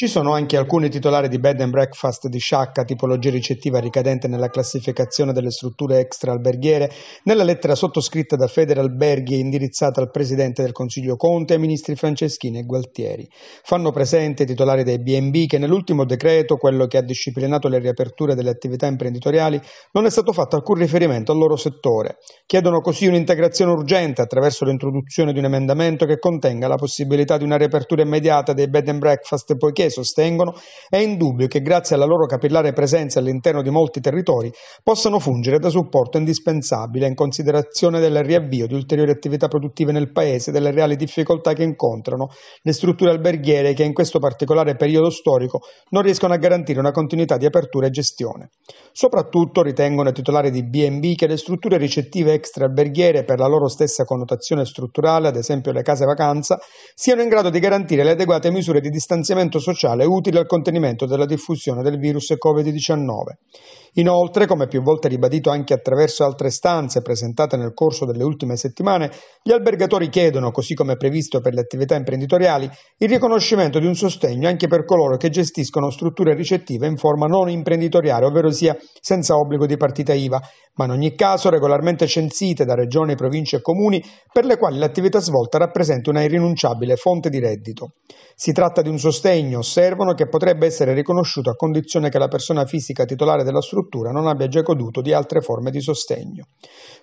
Ci sono anche alcuni titolari di bed and breakfast di sciacca, tipologia ricettiva ricadente nella classificazione delle strutture extra-alberghiere. Nella lettera sottoscritta da Federalberghi e indirizzata al presidente del Consiglio Conte, e ai ministri Franceschini e Gualtieri, fanno presente i titolari dei BB che nell'ultimo decreto, quello che ha disciplinato le riaperture delle attività imprenditoriali, non è stato fatto alcun riferimento al loro settore. Chiedono così un'integrazione urgente attraverso l'introduzione di un emendamento che contenga la possibilità di una riapertura immediata dei bed and breakfast poiché sostengono, è indubbio che grazie alla loro capillare presenza all'interno di molti territori possano fungere da supporto indispensabile in considerazione del riavvio di ulteriori attività produttive nel Paese e delle reali difficoltà che incontrano le strutture alberghiere che in questo particolare periodo storico non riescono a garantire una continuità di apertura e gestione. Soprattutto ritengono i titolari di B&B che le strutture ricettive extra alberghiere per la loro stessa connotazione strutturale, ad esempio le case vacanza, siano in grado di garantire le adeguate misure di distanziamento sociale sociale utile al contenimento della diffusione del virus Covid-19. Inoltre, come più volte ribadito anche attraverso altre stanze presentate nel corso delle ultime settimane, gli albergatori chiedono, così come previsto per le attività imprenditoriali, il riconoscimento di un sostegno anche per coloro che gestiscono strutture ricettive in forma non imprenditoriale, ovvero sia senza obbligo di partita IVA, ma in ogni caso regolarmente censite da regioni, province e comuni per le quali l'attività svolta rappresenta una irrinunciabile fonte di reddito. Si tratta di un sostegno, osservano, che potrebbe essere riconosciuto a condizione che la persona fisica titolare della struttura struttura non abbia già goduto di altre forme di sostegno.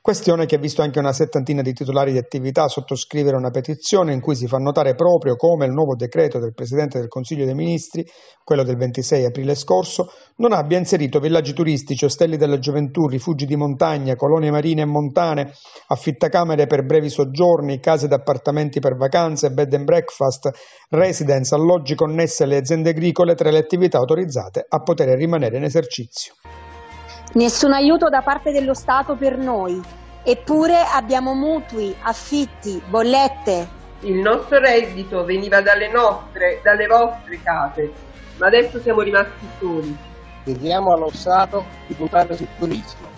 Questione che ha visto anche una settantina di titolari di attività sottoscrivere una petizione in cui si fa notare proprio come il nuovo decreto del Presidente del Consiglio dei Ministri, quello del 26 aprile scorso, non abbia inserito villaggi turistici, ostelli della gioventù, rifugi di montagna, colonie marine e montane, affittacamere per brevi soggiorni, case d'appartamenti per vacanze, bed and breakfast, residence, alloggi connessi alle aziende agricole tra le attività autorizzate a poter rimanere in esercizio. Nessun aiuto da parte dello Stato per noi, eppure abbiamo mutui, affitti, bollette. Il nostro reddito veniva dalle nostre, dalle vostre case, ma adesso siamo rimasti soli. Chiediamo allo Stato di puntare sul turismo